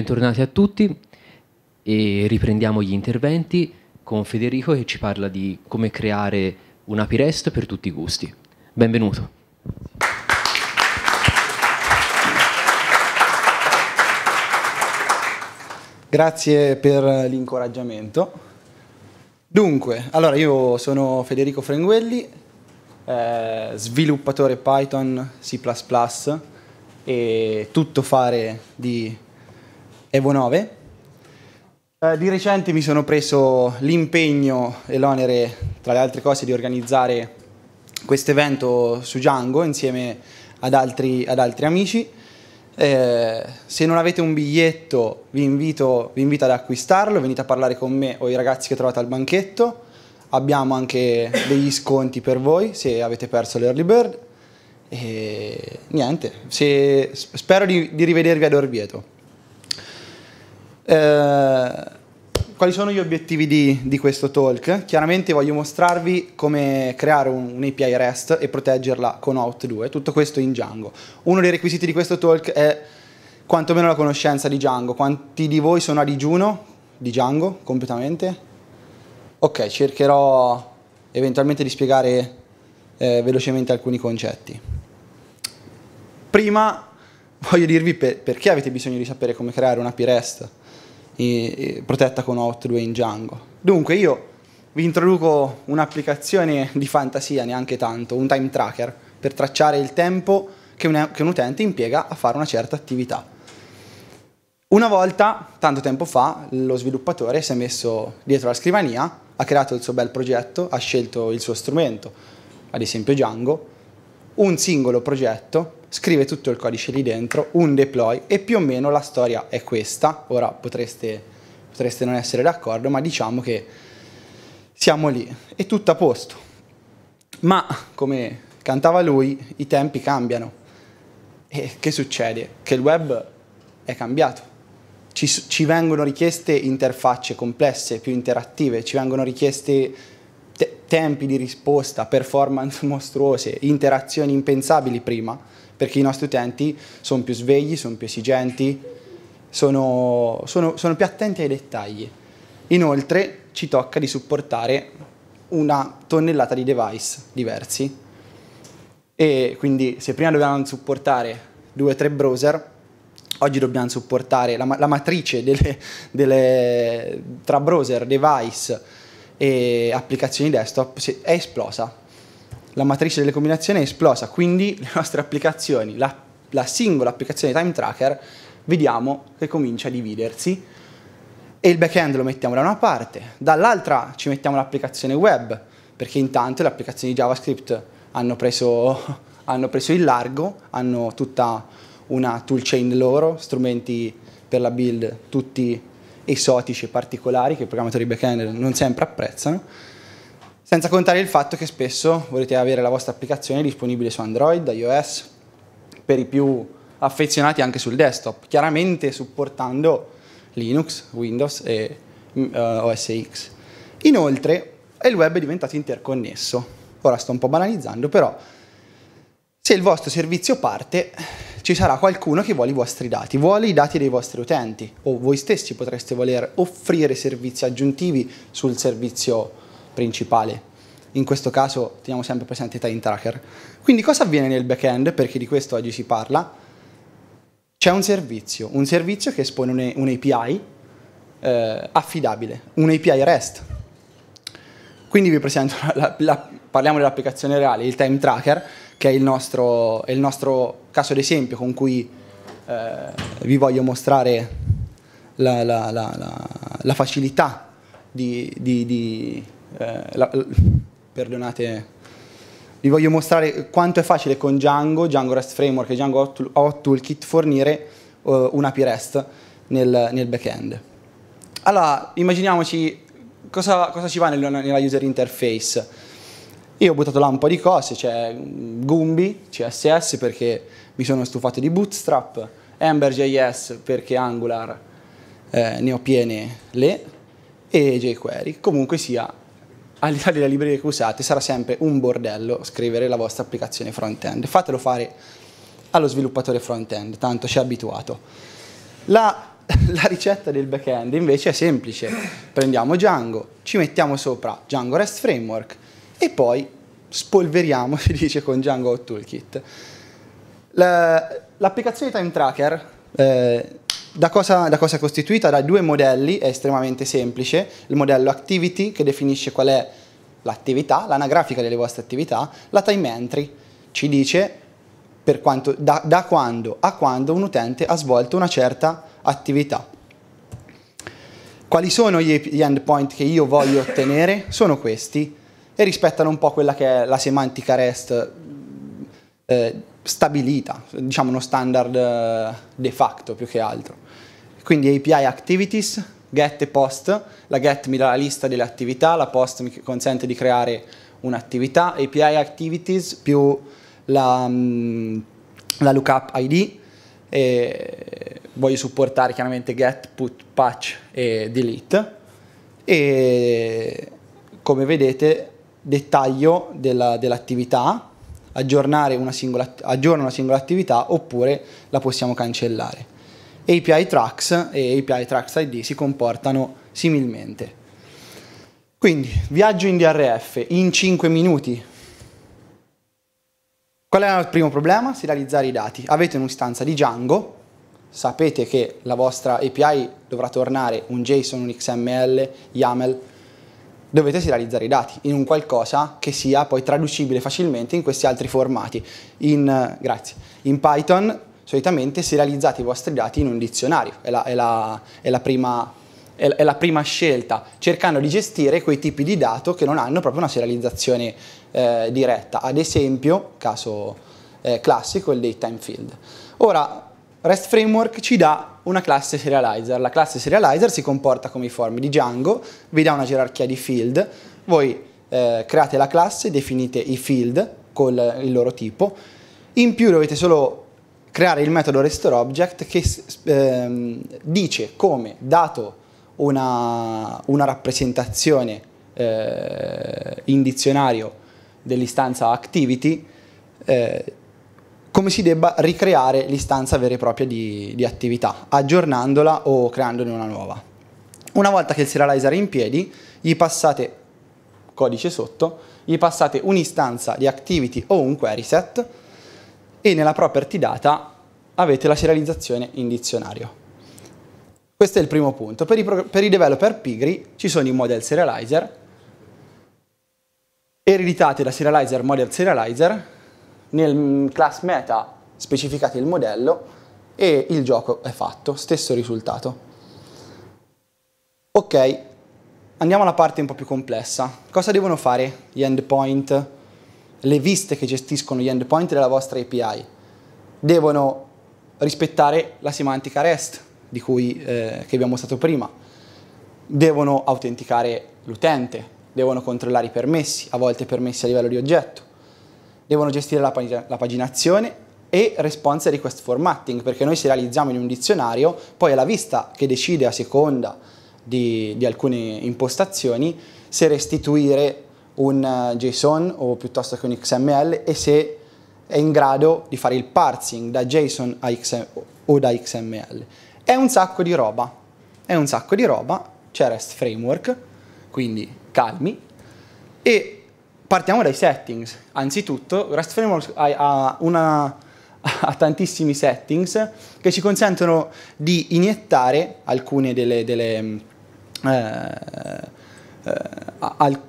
Bentornati a tutti e riprendiamo gli interventi con Federico che ci parla di come creare una pirest per tutti i gusti. Benvenuto. Grazie per l'incoraggiamento. Dunque, allora io sono Federico Frenguelli, eh, sviluppatore Python, C++ e tutto fare di Evo 9. Eh, di recente mi sono preso l'impegno e l'onere, tra le altre cose, di organizzare questo evento su Django insieme ad altri, ad altri amici. Eh, se non avete un biglietto vi invito, vi invito ad acquistarlo, venite a parlare con me o i ragazzi che trovate al banchetto. Abbiamo anche degli sconti per voi se avete perso l'early bird. E niente, se, spero di, di rivedervi ad Orvieto. Eh, quali sono gli obiettivi di, di, questo talk? Chiaramente voglio mostrarvi come creare un, un, API REST e proteggerla con Out2, tutto questo in Django. Uno dei requisiti di questo talk è quantomeno la conoscenza di Django. Quanti di voi sono a digiuno di Django completamente? Ok, cercherò eventualmente di spiegare eh, velocemente alcuni concetti. Prima voglio dirvi per, perché avete bisogno di sapere come creare un API REST eh, protetta con Outlaw in Django. Dunque io vi introduco un'applicazione di fantasia, neanche tanto, un time tracker, per tracciare il tempo che un, che un utente impiega a fare una certa attività. Una volta, tanto tempo fa, lo sviluppatore si è messo dietro la scrivania, ha creato il suo bel progetto, ha scelto il suo strumento, ad esempio Django, un singolo progetto scrive tutto il codice lì dentro, un deploy e più o meno la storia è questa. Ora potreste, potreste non essere d'accordo, ma diciamo che siamo lì, è tutto a posto. Ma come cantava lui, i tempi cambiano. E che succede? Che il web è cambiato. Ci, ci vengono richieste interfacce complesse, più interattive, ci vengono richieste te tempi di risposta, performance mostruose, interazioni impensabili prima perché i nostri utenti sono più svegli, sono più esigenti, sono, sono, sono più attenti ai dettagli. Inoltre ci tocca di supportare una tonnellata di device diversi e quindi se prima dovevamo supportare due o tre browser, oggi dobbiamo supportare la, la matrice delle, delle, tra browser, device e applicazioni desktop è esplosa la matrice delle combinazioni è esplosa, quindi le nostre applicazioni, la, la singola applicazione time tracker, vediamo che comincia a dividersi e il backend lo mettiamo da una parte, dall'altra ci mettiamo l'applicazione web, perché intanto le applicazioni JavaScript hanno preso, hanno preso il largo, hanno tutta una toolchain loro, strumenti per la build tutti esotici e particolari che i programmatori backend non sempre apprezzano senza contare il fatto che spesso volete avere la vostra applicazione disponibile su Android, iOS, per i più affezionati anche sul desktop, chiaramente supportando Linux, Windows e uh, mm, eh, OS X. Inoltre, il web è diventato interconnesso. Ora sto un po' banalizzando, però se il vostro servizio parte, ci sarà qualcuno che vuole i vostri dati, vuole i dati dei vostri utenti o voi stessi potreste voler offrire servizi aggiuntivi sul servizio web principale. In questo caso teniamo sempre presente i time tracker. Quindi cosa avviene nel backend, perché di questo oggi si parla? C'è un servizio, un servizio che espone un'API eh, affidabile, un'API REST. Quindi vi presento, la, la, parliamo dell'applicazione reale, il time tracker, che è il nostro, è il nostro caso d'esempio con cui eh, vi voglio mostrare la, la facilità di, di, di eh, la, perdonate, vi voglio mostrare quanto è facile con Django, Django REST Framework e Django Hot Toolkit fornire eh, un API REST nel, nel backend. Allora, immaginiamoci cosa, cosa ci va nella, nella user interface. Io ho buttato là un po' di cose, c'è Goombi, CSS perché mi sono stufato di Bootstrap, Ember.js perché Angular eh, ne ho piene le e jQuery. Comunque sia, all'età delle librerie che usate sarà sempre un bordello scrivere la vostra applicazione front-end. Fatelo fare allo sviluppatore front-end, tanto ci è abituato. La, la ricetta del back-end invece è semplice. Prendiamo Django, ci mettiamo sopra Django REST Framework e poi spolveriamo, si dice, con Django Toolkit. l'applicazione Time Tracker eh, da cosa, da cosa, è costituita? Da due modelli, è estremamente semplice, il modello activity che definisce qual è l'attività, l'anagrafica delle vostre attività, la time entry ci dice quanto, da, da quando a quando un utente ha svolto una certa attività. Quali sono gli, gli endpoint che io voglio ottenere? Sono questi e rispettano un po' quella che è la semantica REST eh, stabilita, diciamo uno standard eh, de facto più che altro. Quindi API Activities, Get e Post, la Get mi dà la lista delle attività, la Post mi consente di creare un'attività, API Activities più la, mm, la Lookup ID, e voglio supportare chiaramente Get, Put, Patch e Delete e come vedete dettaglio della, dell'attività aggiornare una singola, aggiorna una singola attività oppure la possiamo cancellare. API Tracks e API Tracks ID si comportano similmente. Quindi, viaggio in DRF in 5 minuti. Qual è il primo problema? Serializzare i dati. Avete un'istanza di Django, sapete che la vostra API dovrà tornare un JSON, un XML, YAML, dovete serializzare i dati in un qualcosa che sia poi traducibile facilmente in questi altri formati. In, eh, grazie, in Python solitamente serializzate i vostri dati in un dizionario, è la, è la, è la prima è la prima scelta, cercando di gestire quei tipi di dato che non hanno proprio una serializzazione eh, diretta, ad esempio, caso eh, classico, il dei time field. Ora, REST Framework ci dà una classe serializer. La classe serializer si comporta come i form di Django, vi dà una gerarchia di field, voi eh, create la classe, definite i field con eh, il loro tipo, in più dovete solo creare il metodo RestoreObject che eh, dice come, dato una, una rappresentazione eh, in dizionario dell'istanza activity, eh, come si debba ricreare l'istanza vera e propria di, di attività, aggiornandola o creandone una nuova. Una volta che il serializer è in piedi, gli passate codice sotto, gli passate un'istanza di activity o un query set e nella property data avete la serializzazione in dizionario. Questo è il primo punto. Per i, per i developer pigri ci sono i model serializer, ereditate da serializer model serializer nel class meta specificate il modello e il gioco è fatto, stesso risultato. Ok, andiamo alla parte un po' più complessa. Cosa devono fare gli endpoint, le viste che gestiscono gli endpoint della vostra API? Devono rispettare la semantica REST di cui, eh, che abbiamo mostrato prima, devono autenticare l'utente, devono controllare i permessi, a volte permessi a livello di oggetto, devono gestire la, pag- la paginazione e response request formatting, perché noi se realizziamo in un dizionario, poi è la vista che decide a seconda di, di alcune impostazioni se restituire un JSON o piuttosto che un XML e se è in grado di fare il parsing da JSON a XML, o da XML. È un sacco di roba, è un sacco di roba, c'è REST Framework, quindi calmi, e Partiamo dai settings. Anzitutto, REST Framework ha, una, ha tantissimi settings che ci consentono di iniettare alcune delle, delle mm, eh, eh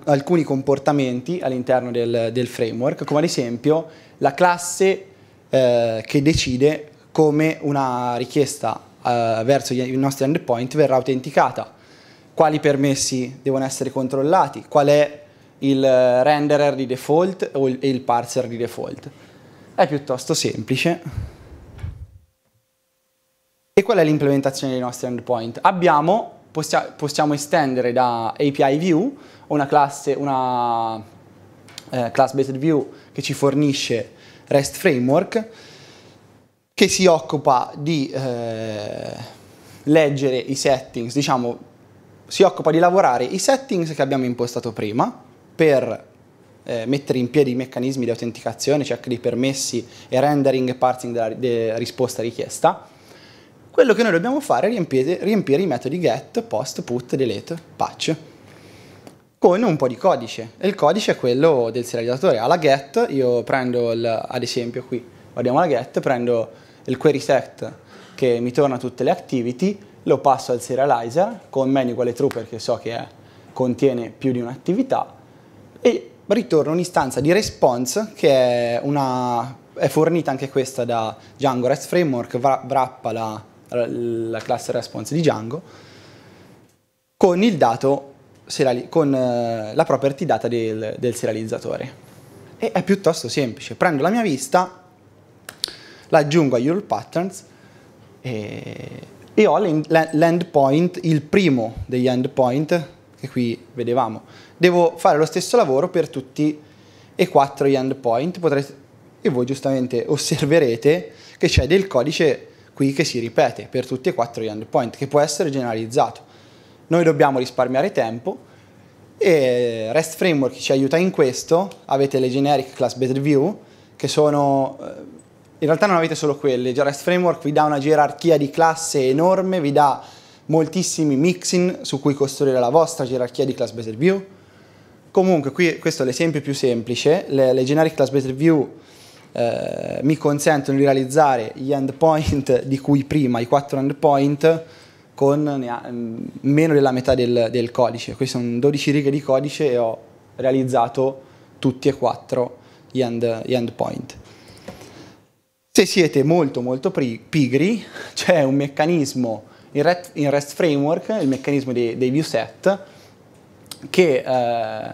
alcuni comportamenti all'interno del, del, framework, come ad esempio la classe eh, che decide come una richiesta eh, verso i nostri endpoint verrà autenticata, quali permessi devono essere controllati, qual è il eh, renderer di default o il parser di default. È piuttosto semplice. E qual è l'implementazione dei nostri endpoint. Abbiamo, possia, possiamo estendere da API View una classe, una eh, class-based view che ci fornisce REST Framework che si occupa di eh, leggere i settings, diciamo, si occupa di lavorare i settings che abbiamo impostato prima per eh, mettere in piedi i meccanismi di autenticazione, cioè check dei permessi e rendering e parsing della, della risposta richiesta, quello che noi dobbiamo fare è riempire, riempire i metodi get, post, put, delete, patch con un po' di codice e il codice è quello del serializzatore. Alla get io prendo, il, ad esempio qui, guardiamo la get, prendo il query set che mi torna tutte le activity, lo passo al serializer con menu uguale true perché so che è, contiene più di un'attività e ritorno un'istanza di response che è, una, è fornita anche questa da Django REST Framework, wrappa la, la classe response di Django, con il dato, con eh, la property data del, del serializzatore. E è piuttosto semplice, prendo la mia vista, la aggiungo a URL patterns e, e ho l'endpoint, il primo degli endpoint che qui vedevamo, devo fare lo stesso lavoro per tutti e quattro gli endpoint. Potrete, e voi giustamente osserverete che c'è del codice qui che si ripete per tutti e quattro gli endpoint, che può essere generalizzato. Noi dobbiamo risparmiare tempo e REST Framework ci aiuta in questo. Avete le generic class based view, che sono... Eh, in realtà non avete solo quelle, REST Framework vi dà una gerarchia di classe enorme, vi dà moltissimi mixing su cui costruire la vostra gerarchia di class based view, Comunque, qui, questo è l'esempio più semplice, le, le generic class-based review eh, mi consentono di realizzare gli endpoint di cui prima, i quattro endpoint, con mm, meno della metà del, del, codice. Queste sono 12 righe di codice e ho realizzato tutti e quattro gli, end, gli endpoint. Se siete molto molto pigri, c'è un meccanismo in REST, in REST Framework, il meccanismo dei, dei set che eh,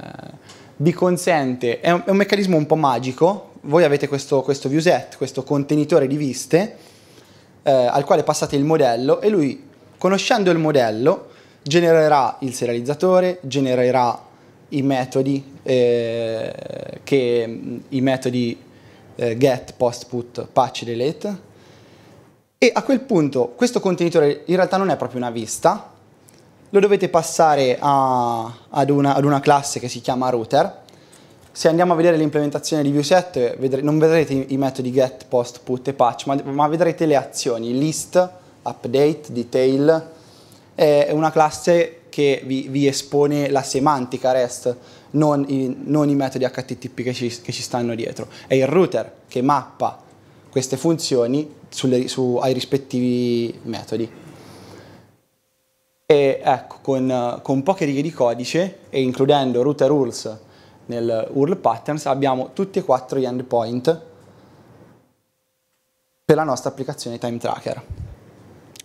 vi consente, è un, è un, meccanismo un po' magico, voi avete questo, questo viewset, questo contenitore di viste eh, al quale passate il modello e lui conoscendo il modello genererà il serializzatore, genererà i metodi, eh, che, i metodi eh, get, post, put, patch, delete e a quel punto questo contenitore in realtà non è proprio una vista, lo dovete passare a, ad, una, ad, una, classe che si chiama router. Se andiamo a vedere l'implementazione di ViewSet, vedre, non vedrete i, i, metodi get, post, put e patch, ma, ma vedrete le azioni list, update, detail. È una classe che vi, vi espone la semantica REST, non i, non i metodi HTTP che ci, che ci, stanno dietro. È il router che mappa queste funzioni sulle, su, ai rispettivi metodi e ecco, con, con poche righe di codice e includendo router rules nel URL patterns abbiamo tutti e quattro gli endpoint per la nostra applicazione Time Tracker.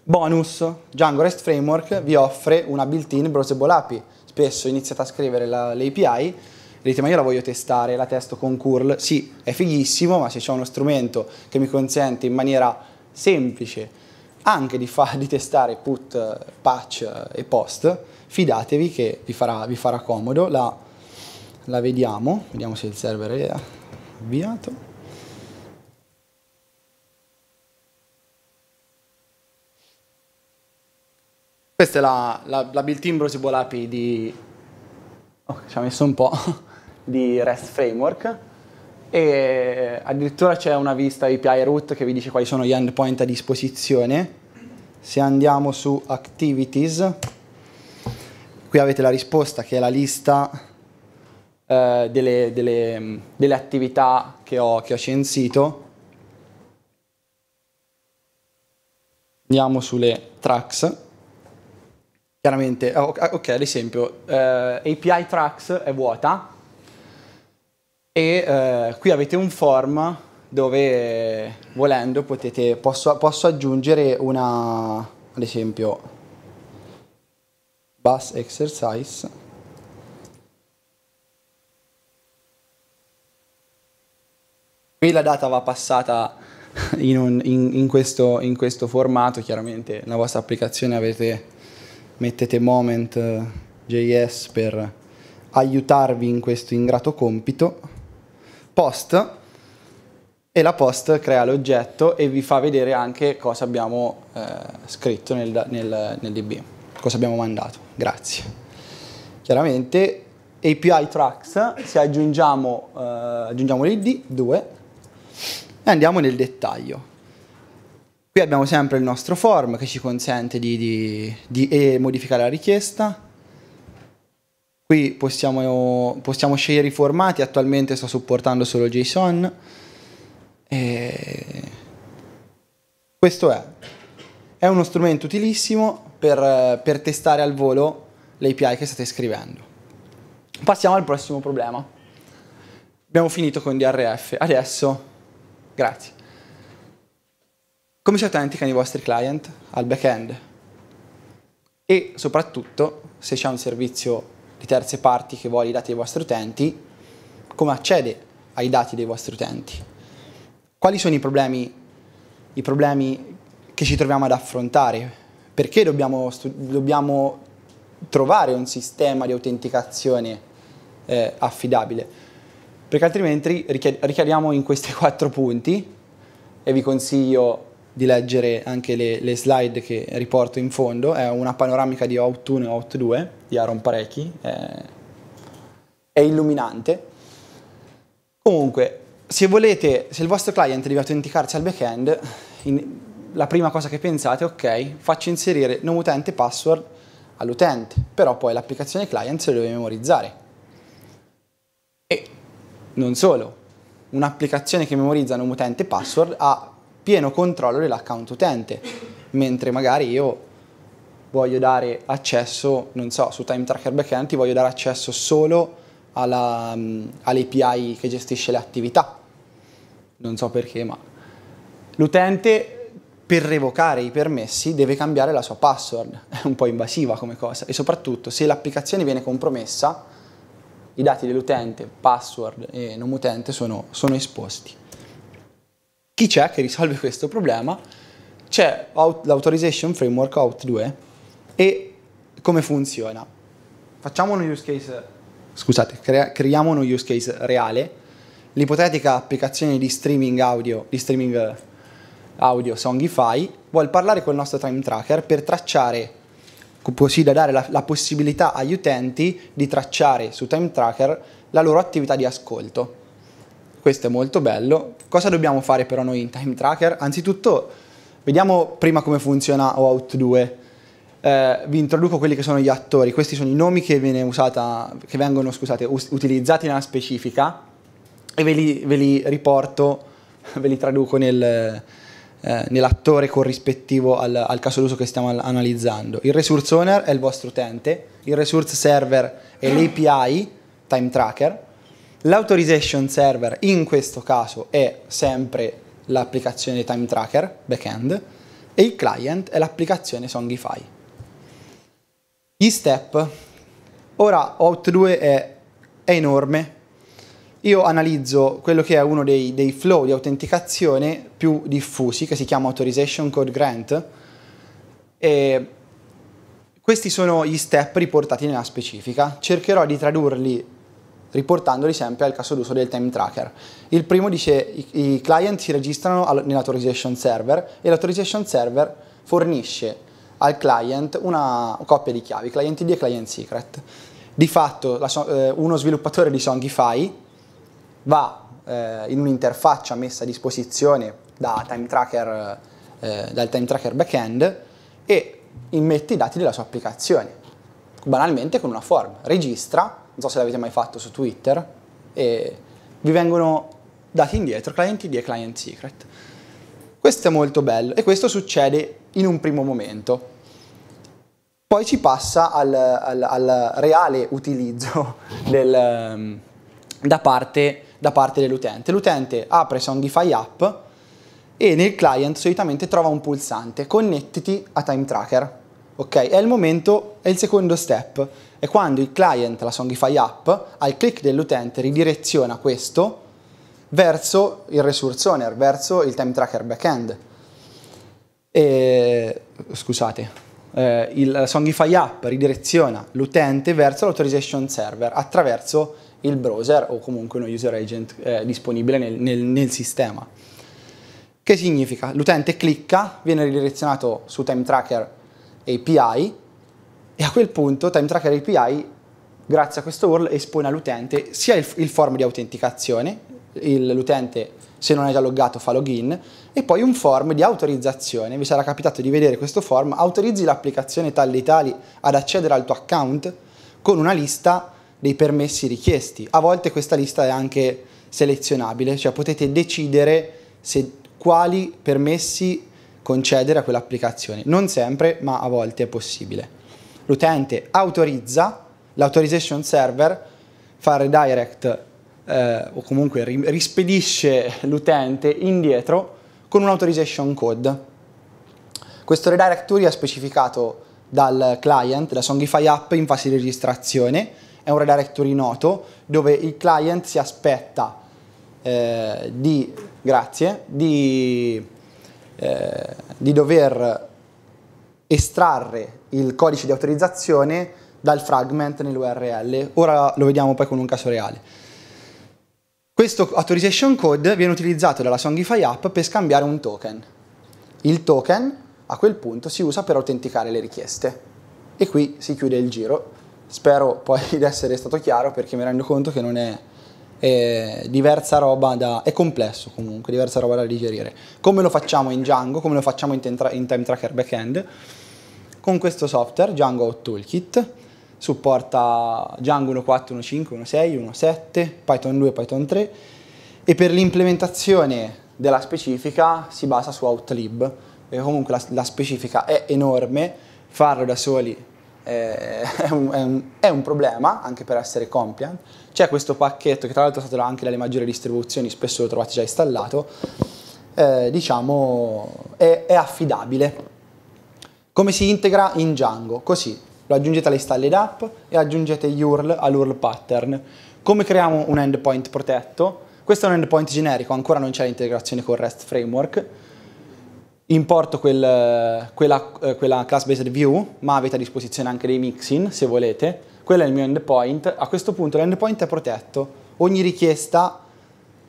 Bonus, Django REST Framework vi offre una built-in browsable API. Spesso iniziate a scrivere l'API, dite ma io la voglio testare, la testo con curl. Sì, è fighissimo, ma se c'è uno strumento che mi consente in maniera semplice anche di, fa, di testare put, patch e post, fidatevi che vi farà, vi farà comodo, la, la, vediamo, vediamo se il server è avviato. Questa è la, la, la built-in Browsable API di... Oh, ci ha messo un po' di REST Framework e addirittura c'è una vista API root che vi dice quali sono gli endpoint a disposizione. Se andiamo su activities, qui avete la risposta che è la lista eh, delle, delle, delle, attività che ho, che ho censito. Andiamo sulle tracks. Chiaramente, ah, ok, ad esempio, eh, API tracks è vuota, e eh, qui avete un form dove volendo potete, posso, posso aggiungere una, ad esempio, bus exercise Qui la data va passata in, un, in, in, questo, in, questo, formato, chiaramente nella vostra applicazione avete, mettete moment.js eh, per aiutarvi in questo ingrato compito post e la post crea l'oggetto e vi fa vedere anche cosa abbiamo eh, scritto nel, nel, nel DB, cosa abbiamo mandato. Grazie. Chiaramente API tracks, se aggiungiamo, eh, aggiungiamo l'id 2 e andiamo nel dettaglio. Qui abbiamo sempre il nostro form che ci consente di, di, di eh, modificare la richiesta, Qui possiamo, possiamo scegliere i formati, attualmente sto supportando solo JSON. E questo è. È uno strumento utilissimo per, per testare al volo l'API che state scrivendo. Passiamo al prossimo problema. Abbiamo finito con DRF, adesso grazie. Come si autenticano i vostri client al back-end? E soprattutto se c'è un servizio di terze parti che vuole i dati dei vostri utenti, come accede ai dati dei vostri utenti? Quali sono i problemi, i problemi che ci troviamo ad affrontare? Perché dobbiamo, dobbiamo trovare un sistema di autenticazione eh, affidabile? Perché altrimenti ricadiamo in questi quattro punti e vi consiglio di leggere anche le, le, slide che riporto in fondo, è una panoramica di Out 1 e Out 2 di Aaron Parecchi, è, è illuminante. Comunque, se volete, se il vostro client deve autenticarsi al backend, in, la prima cosa che pensate è ok, faccio inserire nome utente e password all'utente, però poi l'applicazione client se lo deve memorizzare. E non solo, un'applicazione che memorizza nome utente e password ha pieno controllo dell'account utente, mentre magari io voglio dare accesso, non so, su Time Tracker Backend ti voglio dare accesso solo all'API mm, che gestisce le attività. Non so perché, ma l'utente per revocare i permessi deve cambiare la sua password, è un po' invasiva come cosa e soprattutto se l'applicazione viene compromessa i dati dell'utente, password e nome utente sono, sono esposti. Chi c'è che risolve questo problema? C'è l'Authorization Framework Out2 e come funziona? Facciamo uno use case, scusate, crea, creiamo uno use case reale, l'ipotetica applicazione di streaming audio, di streaming eh, audio Songify, vuol parlare col nostro time tracker per tracciare così da dare la, la, possibilità agli utenti di tracciare su Time Tracker la loro attività di ascolto questo è molto bello. Cosa dobbiamo fare però noi in Time Tracker? Anzitutto vediamo prima come funziona OAuth 2. Eh, vi introduco quelli che sono gli attori, questi sono i nomi che, usata, che vengono scusate, us- utilizzati nella specifica e ve li, ve li riporto, ve li traduco nel, eh, nell'attore corrispettivo al, al, caso d'uso che stiamo al- analizzando. Il resource owner è il vostro utente, il resource server è l'API, time tracker, L'authorization server in questo caso è sempre l'applicazione time tracker, backend, e il client è l'applicazione Songify. Gli step. Ora Out2 è, è, enorme. Io analizzo quello che è uno dei, dei flow di autenticazione più diffusi, che si chiama Authorization Code Grant, e questi sono gli step riportati nella specifica. Cercherò di tradurli riportandoli sempre al caso d'uso del time tracker. Il primo dice i, i client si registrano nell'authorization server e l'authorization server fornisce al client una coppia di chiavi, client ID e client secret. Di fatto eh, uno sviluppatore di Songify va eh, in un'interfaccia messa a disposizione da time tracker, eh, dal time tracker backend e immette i dati della sua applicazione, banalmente con una form, registra non so se l'avete mai fatto su Twitter, e vi vengono dati indietro client ID e client secret. Questo è molto bello e questo succede in un primo momento. Poi ci passa al, al, al reale utilizzo del, ehm, da, parte, da parte dell'utente. L'utente apre Soundify app e nel client solitamente trova un pulsante, connettiti a Time Tracker. Ok, è il momento, è il secondo step è quando il client, la Songify app, al click dell'utente ridireziona questo verso il resource owner, verso il time tracker backend. E, scusate, eh, il Songify app ridireziona l'utente verso l'authorization server attraverso il browser o comunque uno user agent eh, disponibile nel, nel, nel sistema. Che significa? L'utente clicca, viene ridirezionato su Time Tracker API e a quel punto Time Tracker API, grazie a questo URL, espone all'utente sia il, il form di autenticazione, l'utente se non è già loggato fa login, e poi un form di autorizzazione, vi sarà capitato di vedere questo form, autorizzi l'applicazione tal dei tali ad accedere al tuo account con una lista dei permessi richiesti. A volte questa lista è anche selezionabile, cioè potete decidere se, quali permessi concedere a quell'applicazione. Non sempre, ma a volte è possibile l'utente autorizza l'authorization server fa redirect eh, o comunque rispedisce l'utente indietro con un authorization code. Questo redirect tool è specificato dal client, da Songify app in fase di registrazione, è un redirect tool noto dove il client si aspetta eh, di, grazie, di, eh, di dover estrarre il codice di autorizzazione dal fragment nell'URL. Ora lo vediamo poi con un caso reale. Questo authorization code viene utilizzato dalla Songify app per scambiare un token. Il token a quel punto si usa per autenticare le richieste. E qui si chiude il giro. Spero poi di essere stato chiaro perché mi rendo conto che non è, è diversa roba da... è complesso comunque, diversa roba da digerire. Come lo facciamo in Django, come lo facciamo in, in Time Tracker Backend. Con questo software, Django Toolkit, supporta Django 1.4, 1.5, 1.6, 1.7, Python 2, Python 3 e per l'implementazione della specifica si basa su Outlib, perché comunque la, la specifica è enorme, farlo da soli è, un, è, un, è, un, problema, anche per essere compliant. C'è questo pacchetto che tra l'altro è stato anche dalle maggiori distribuzioni, spesso lo trovate già installato, eh, diciamo è, è affidabile come si integra in Django? Così, lo aggiungete alle style app e aggiungete gli URL all'URL pattern. Come creiamo un endpoint protetto? Questo è un endpoint generico, ancora non c'è l'integrazione con REST framework. Importo quel, quella, eh, quella class-based view, ma avete a disposizione anche dei mixing se volete. Quello è il mio endpoint. A questo punto l'endpoint è protetto. Ogni richiesta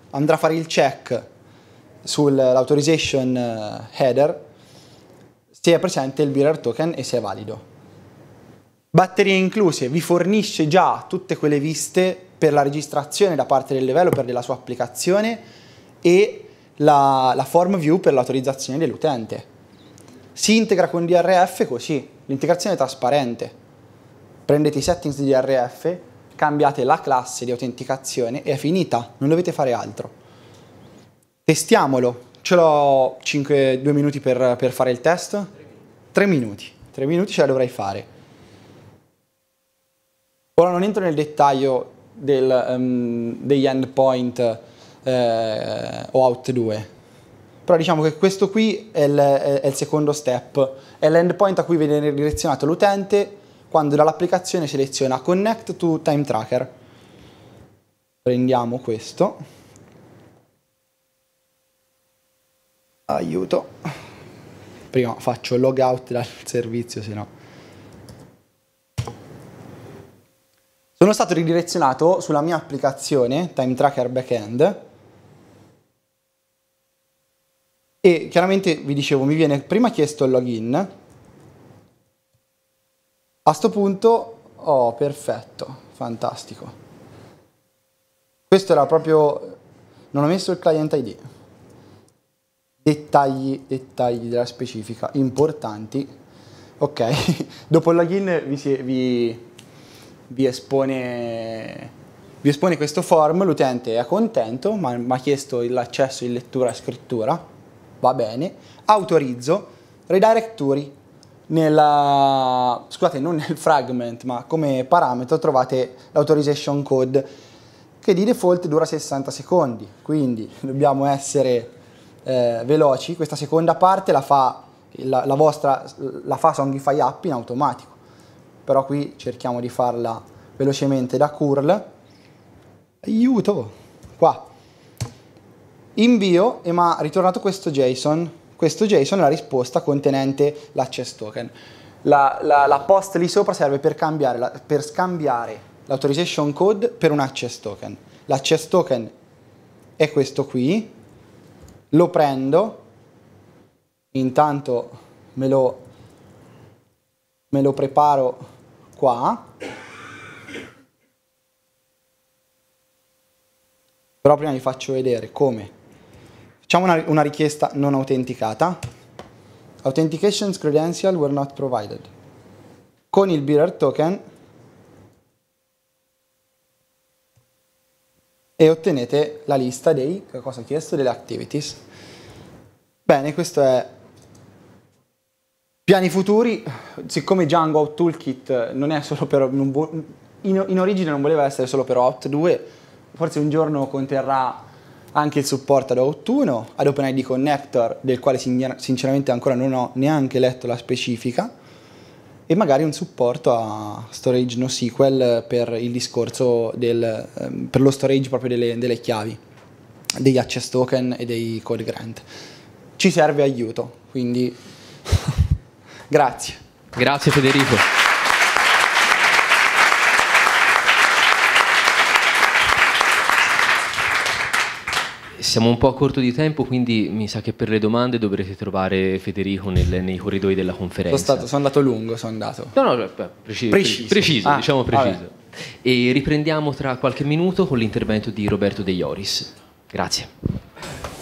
andrà a fare il check sull'authorization eh, header se è presente il bearer token e se è valido. Batterie incluse vi fornisce già tutte quelle viste per la registrazione da parte del developer della sua applicazione e la, la form view per l'autorizzazione dell'utente. Si integra con DRF così, l'integrazione è trasparente. Prendete i settings di DRF, cambiate la classe di autenticazione e è finita, non dovete fare altro. Testiamolo, Ce l'ho 5, 2 minuti per, per, fare il test? 3 minuti. 3 minuti ce la dovrei fare. Ora non entro nel dettaglio del, um, degli endpoint eh, o out 2, però diciamo che questo qui è il, è il secondo step, è l'endpoint a cui viene direzionato l'utente quando dall'applicazione seleziona Connect to Time Tracker. Prendiamo questo Aiuto. Prima faccio log out dal servizio, se no. Sono stato ridirezionato sulla mia applicazione Time Tracker Backend e chiaramente vi dicevo mi viene prima chiesto il login a questo punto oh perfetto fantastico questo era proprio non ho messo il client id dettagli, dettagli della specifica importanti. Ok, dopo il login vi, si, vi, vi, espone, vi, espone, questo form, l'utente è contento, ma mi ha chiesto l'accesso in lettura e scrittura, va bene, autorizzo, redirect Turi, nella, scusate, non nel fragment, ma come parametro trovate l'authorization code che di default dura 60 secondi, quindi dobbiamo essere eh, veloci, questa seconda parte la fa, la, la vostra, la fa Songify App in automatico. Però qui cerchiamo di farla velocemente da curl. Aiuto! Qua. Invio e mi ha ritornato questo JSON. Questo JSON è la risposta contenente l'access token. La, la, la, post lì sopra serve per, cambiare, per scambiare l'authorization code per un access token. L'access token è questo qui, lo prendo, intanto me lo, me lo preparo qua, però prima vi faccio vedere come. Facciamo una, una richiesta non autenticata. Authentication credentials were not provided. Con il bearer token e ottenete la lista dei, cosa ho chiesto, delle activities. Bene, questo è piani futuri, siccome Django Out Toolkit non è solo per, non in, in origine non voleva essere solo per Out 2, forse un giorno conterrà anche il supporto ad Out 1, ad OpenID Connector, del quale sinceramente ancora non ho neanche letto la specifica, e magari un supporto a storage NoSQL per il discorso del, ehm, per lo storage proprio delle, delle chiavi, degli access token e dei code grant. Ci serve aiuto, quindi grazie. Grazie Federico. Siamo un po' a corto di tempo, quindi mi sa che per le domande dovrete trovare Federico nel, nei corridoi della conferenza. Sono, stato, sono andato lungo, sono andato. No, no, beh, preciso, preciso. preciso ah, diciamo preciso. Vabbè. E riprendiamo tra qualche minuto con l'intervento di Roberto De Ioris. Grazie.